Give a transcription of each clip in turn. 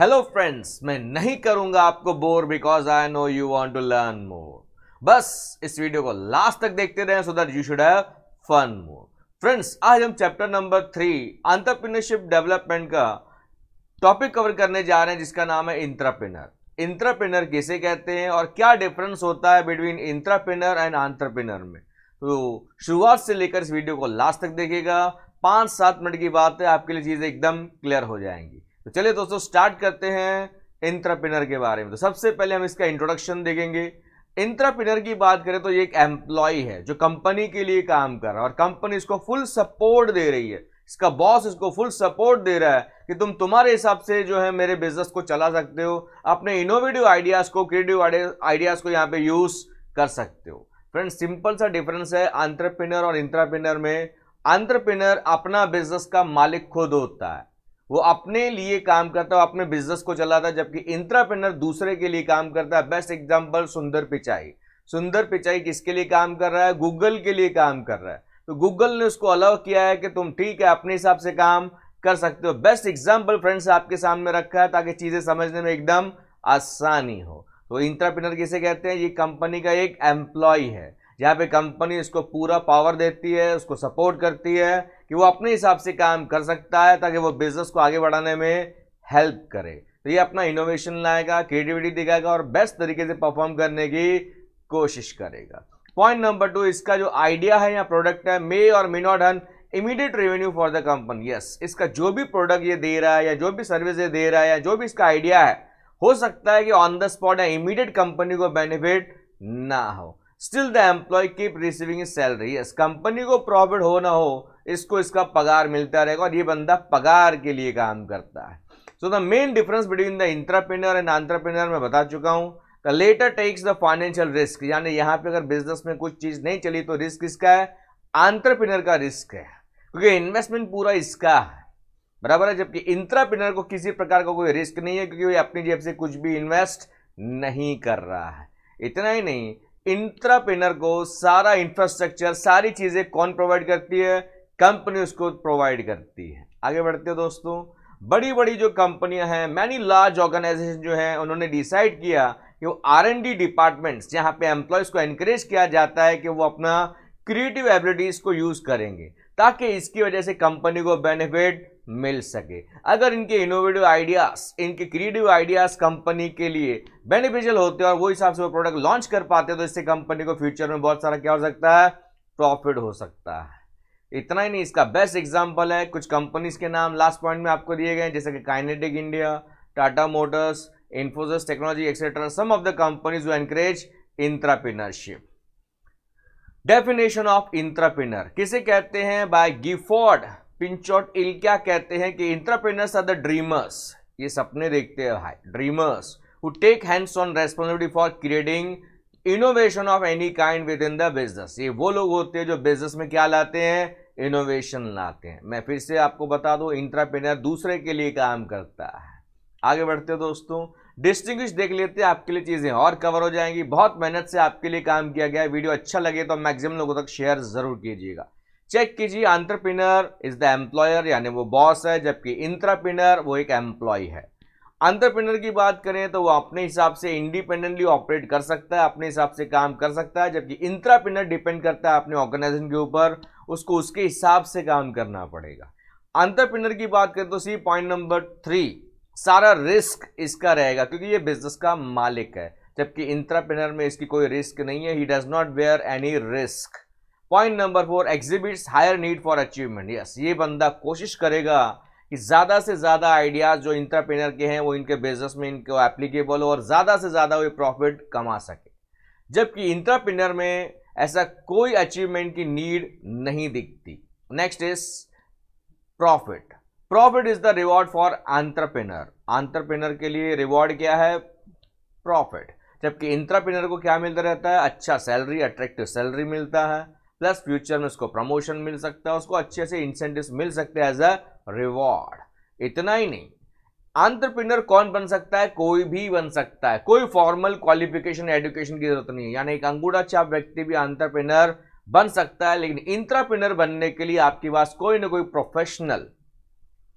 hello friends मैं नहीं करूंगा आपको bore because I know you want to learn more बस इस वीडियो को लास्ट तक देखते रहें so that you should have fun more friends आज हम chapter number three entrepreneurship development का टॉपिक कवर करने जा रहे हैं जिसका नाम है इंट्राप्रिनर इंट्राप्रिनर किसे कहते हैं और क्या डिफरेंस होता है बिटवीन इंट्राप्रिनर एंड आंट्रप्रिनर में तो शुरुआत से लेकर इस वीडियो को लास्ट तक देखिएगा पाँच सात मिनट की बात है आपके लिए चीज़ें एकदम क्लियर हो जाएंगी तो चलिए दोस्तों स्टार्ट करते हैं इंट्रप्रिनर के बारे में तो सबसे पहले हम इसका इंट्रोडक्शन देखेंगे इंट्रप्रिनर की बात करें तो ये एक एम्प्लॉय है जो कंपनी के लिए काम कर रहा है और कंपनी इसको फुल सपोर्ट दे रही है इसका बॉस इसको फुल सपोर्ट दे रहा है कि तुम तुम्हारे हिसाब से जो है मेरे बिजनेस को चला सकते हो अपने इनोवेटिव आइडियाज़ को क्रिएटिव आइडियाज़ को यहाँ पे यूज़ कर सकते हो फ्रेंड सिंपल सा डिफरेंस है आंट्रप्रिनर और इंट्रप्रिनर में आंट्रप्रिनर अपना बिजनेस का मालिक खुद होता है वो अपने लिए काम करता है अपने बिजनेस को चलाता है जबकि इंट्राप्रेनर दूसरे के लिए काम करता है बेस्ट एग्जाम्पल सुंदर पिचाई सुंदर पिचाई किसके लिए काम कर रहा है गूगल के लिए काम कर रहा है तो गूगल ने उसको अलाउ किया है कि तुम ठीक है अपने हिसाब से काम कर सकते हो बेस्ट एग्जाम्पल फ्रेंड्स आपके सामने रखा है ताकि चीज़ें समझने में एकदम आसानी हो तो इंट्राप्रिनर किसे कहते हैं ये कंपनी का एक एम्प्लॉय है जहाँ पे कंपनी इसको पूरा पावर देती है उसको सपोर्ट करती है कि वो अपने हिसाब से काम कर सकता है ताकि वो बिजनेस को आगे बढ़ाने में हेल्प करे तो ये अपना इनोवेशन लाएगा क्रिएटिविटी दिखाएगा और बेस्ट तरीके से परफॉर्म करने की कोशिश करेगा पॉइंट नंबर टू इसका जो आइडिया है या प्रोडक्ट है मे और may not earn immediate revenue for the company yes इसका जो भी प्रोडक्ट ये दे रहा है या जो भी सर्विस ये दे रहा है या जो भी इसका आइडिया है हो सकता है कि ऑन द स्पॉट या इमीडिएट कंपनी को बेनिफिट ना हो still the employ keep receiving salary yes company को प्रॉफिट हो ना हो इसको इसका पगार मिलता रहेगा और ये बंदा पगार के लिए काम करता है so the main difference between the intrapreneur and entrepreneur मैं बता चुका हूँ the latter takes the financial risk यानी यहाँ पे अगर बिजनेस में कुछ चीज़ नहीं चली तो रिस्क इसका है आंट्रप्रिनर का रिस्क है क्योंकि इन्वेस्टमेंट पूरा इसका है बराबर है जबकि इंट्राप्रिनर को किसी प्रकार का कोई रिस्क नहीं है क्योंकि वो अपनी जेब से कुछ भी इन्वेस्ट नहीं कर रहा है इतना ही नहीं इंट्राप्रिनर को सारा इंफ्रास्ट्रक्चर सारी चीज़ें कौन प्रोवाइड करती है कंपनी उसको प्रोवाइड करती है आगे बढ़ते हैं दोस्तों बड़ी बड़ी जो कंपनियां हैं मैनी लार्ज ऑर्गेनाइजेशन जो है उन्होंने डिसाइड किया कि वो आर एन डी डिपार्टमेंट्स जहाँ पे एम्प्लॉयज़ को इनक्रेज किया जाता है कि वो अपना क्रिएटिव एबिलिटीज़ को यूज़ करेंगे ताकि इसकी वजह से कंपनी को बेनिफिट मिल सके अगर इनके इनोवेटिव आइडियाज़ इनके क्रिएटिव आइडियाज़ कंपनी के लिए बेनिफिशियल होते हैं और वो हिसाब से वो प्रोडक्ट लॉन्च कर पाते हैं तो इससे कंपनी को फ्यूचर में बहुत सारा क्या हो सकता है प्रॉफिट हो सकता है इतना ही नहीं इसका बेस्ट एग्जाम्पल है कुछ कंपनीज के नाम लास्ट पॉइंट में आपको दिए गए जैसे कि Kinetic India Tata Motors Infosys technology etcetera some of the companies वो encourage intrapreneurship definition of intrapreneur किसे कहते हैं बाय गिफोर्ड पिंचोट इल क्या कहते हैं कि इंट्राप्रिनर्स आर द ड्रीमर्स ये सपने देखते हैं भाई dreamers who take hands on responsibility for creating innovation of any kind within the business ये वो लोग होते हैं जो बिजनेस में क्या लाते हैं इनोवेशन लाते हैं मैं फिर से आपको बता दूं इंट्राप्रेनर दूसरे के लिए काम करता है आगे बढ़ते दोस्तों डिस्टिंग देख लेते हैं आपके लिए चीज़ें और कवर हो जाएंगी बहुत मेहनत से आपके लिए काम किया गया वीडियो अच्छा लगे तो मैक्सिमम लोगों तक शेयर ज़रूर कीजिएगा चेक कीजिए अंतरप्रिनर इज़ द एम्प्लॉयर यानी वो बॉस है जबकि इंट्राप्रिनर वो एक एम्प्लॉय है अंतरप्रिनर की बात करें तो वो अपने हिसाब से इंडिपेंडेंटली ऑपरेट कर सकता है अपने हिसाब से काम कर सकता है जबकि इंट्राप्रिनर डिपेंड करता है अपने ऑर्गेनाइजेशन के ऊपर उसको उसके हिसाब से काम करना पड़ेगा अंतरप्रिनर की बात करें तो सी पॉइंट नंबर थ्री सारा रिस्क इसका रहेगा क्योंकि ये बिजनेस का मालिक है जबकि इंट्राप्रिनर में इसकी कोई रिस्क नहीं है he does not bear any risk point number four exhibits higher need for achievement yes ये बंदा कोशिश करेगा कि ज़्यादा से ज़्यादा आइडियाज़ जो इंट्राप्रेनर के हैं वो इनके बिजनेस में इनको एप्लीकेबल हो और ज़्यादा से ज़्यादा वे प्रॉफिट कमा सके जबकि इंट्राप्रेनर में ऐसा कोई अचीवमेंट की नीड नहीं दिखती next is profit profit is the reward for entrepreneur entrepreneur के लिए रिवॉर्ड क्या है प्रॉफिट जबकि इंट्रप्रेनर को क्या मिलता रहता है अच्छा सैलरी अट्रैक्टिव सैलरी मिलता है प्लस फ्यूचर में उसको प्रमोशन मिल सकता है उसको अच्छे से इंसेंटिव मिल सकते हैं एज अ रिवॉर्ड इतना ही नहीं आंट्रप्रिनर कौन बन सकता है कोई भी बन सकता है कोई फॉर्मल क्वालिफिकेशन एडुकेशन की जरूरत नहीं है यानी एक अंगूठा छाप व्यक्ति भी आंट्रप्रिनर बन सकता है लेकिन इंट्राप्रिनर बनने के लिए आपके पास कोई ना कोई प्रोफेशनल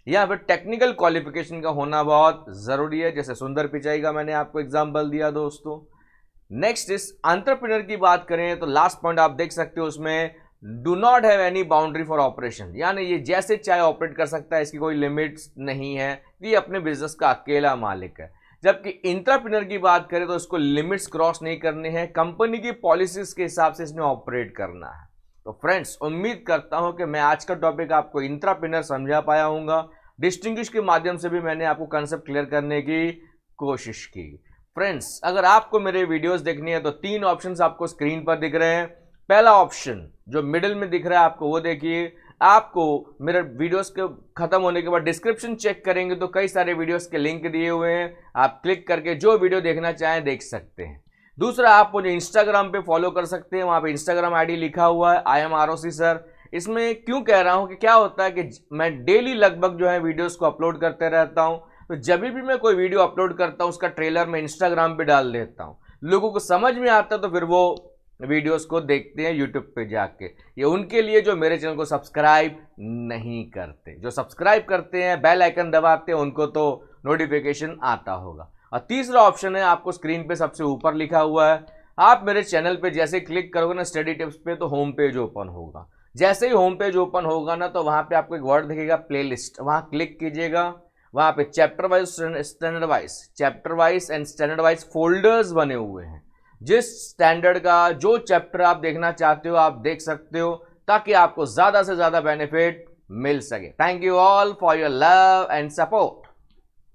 या फिर टेक्निकल क्वालिफिकेशन का होना बहुत ज़रूरी है जैसे सुंदर पिचाई का मैंने आपको एग्जाम्पल दिया दोस्तों नेक्स्ट इस आंट्रप्रिनर की बात करें तो लास्ट पॉइंट आप देख सकते हो उसमें do not have any boundary for operation यानी ये जैसे चाहे ऑपरेट कर सकता है इसकी कोई लिमिट्स नहीं है ये अपने बिजनेस का अकेला मालिक है जबकि इंटरप्रिनर की बात करें तो इसको लिमिट्स क्रॉस नहीं करने हैं कंपनी की पॉलिसीज के हिसाब से इसने ऑपरेट करना है तो फ्रेंड्स उम्मीद करता हूं कि मैं आज का टॉपिक आपको इंट्राप्रिनर समझा पाया हूँ डिस्टिंग्विश के माध्यम से भी मैंने आपको कंसेप्ट क्लियर करने की कोशिश की फ्रेंड्स अगर आपको मेरे वीडियोस देखनी है तो तीन ऑप्शंस आपको स्क्रीन पर दिख रहे हैं पहला ऑप्शन जो मिडिल में दिख रहा है आपको वो देखिए आपको मेरे वीडियोस के खत्म होने के बाद डिस्क्रिप्शन चेक करेंगे तो कई सारे वीडियोस के लिंक दिए हुए हैं आप क्लिक करके जो वीडियो देखना चाहें देख सकते हैं दूसरा आप मुझे इंस्टाग्राम पे फॉलो कर सकते हैं वहाँ पे इंस्टाग्राम आईडी लिखा हुआ है I M R O C sir इसमें क्यों कह रहा हूँ कि क्या होता है कि मैं डेली लगभग जो है वीडियोज़ को अपलोड करते रहता हूँ तो जब भी मैं कोई वीडियो अपलोड करता हूँ उसका ट्रेलर मैं इंस्टाग्राम पर डाल देता हूँ लोगों को समझ में आता तो फिर वो वीडियोस को देखते हैं यूट्यूब पे जाके ये उनके लिए जो मेरे चैनल को सब्सक्राइब नहीं करते जो सब्सक्राइब करते हैं बेल आइकन दबाते हैं उनको तो नोटिफिकेशन आता होगा और तीसरा ऑप्शन है आपको स्क्रीन पे सबसे ऊपर लिखा हुआ है आप मेरे चैनल पे जैसे क्लिक करोगे ना स्टडी टिप्स पे तो होम पेज ओपन होगा जैसे ही होम पेज ओपन होगा ना तो वहाँ पर आपको एक वर्ड दिखेगा प्ले वहाँ क्लिक कीजिएगा वहाँ पे chapter wise standard wise chapter wise and standard wise folders बने हुए हैं जिस स्टैंडर्ड का जो चैप्टर आप देखना चाहते हो आप देख सकते हो ताकि आपको ज़्यादा से ज़्यादा बेनिफिट मिल सके thank you all for your love and support